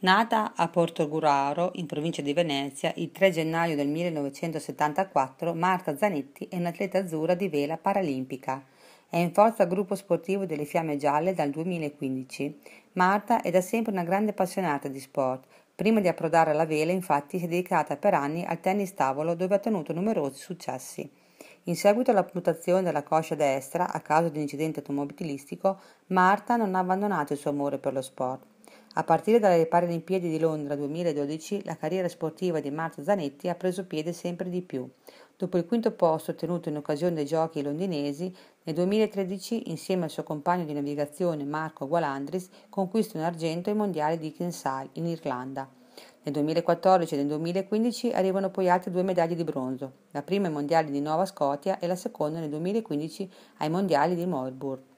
Nata a Portogruaro, in provincia di Venezia, il 3 gennaio del 1974, Marta Zanetti è un'atleta azzurra di vela paralimpica. È in forza al gruppo sportivo delle Fiamme Gialle dal 2015. Marta è da sempre una grande appassionata di sport. Prima di approdare alla vela, infatti, si è dedicata per anni al tennis tavolo dove ha ottenuto numerosi successi. In seguito alla mutazione della coscia destra a causa di un incidente automobilistico, Marta non ha abbandonato il suo amore per lo sport. A partire dalle Paralimpiadi di Londra 2012, la carriera sportiva di Marta Zanetti ha preso piede sempre di più. Dopo il quinto posto ottenuto in occasione dei giochi londinesi, nel 2013, insieme al suo compagno di navigazione Marco Gualandris, conquista un argento ai mondiali di Kinsale in Irlanda. Nel 2014 e nel 2015 arrivano poi altre due medaglie di bronzo, la prima ai mondiali di Nova Scotia e la seconda nel 2015 ai mondiali di Melbourne.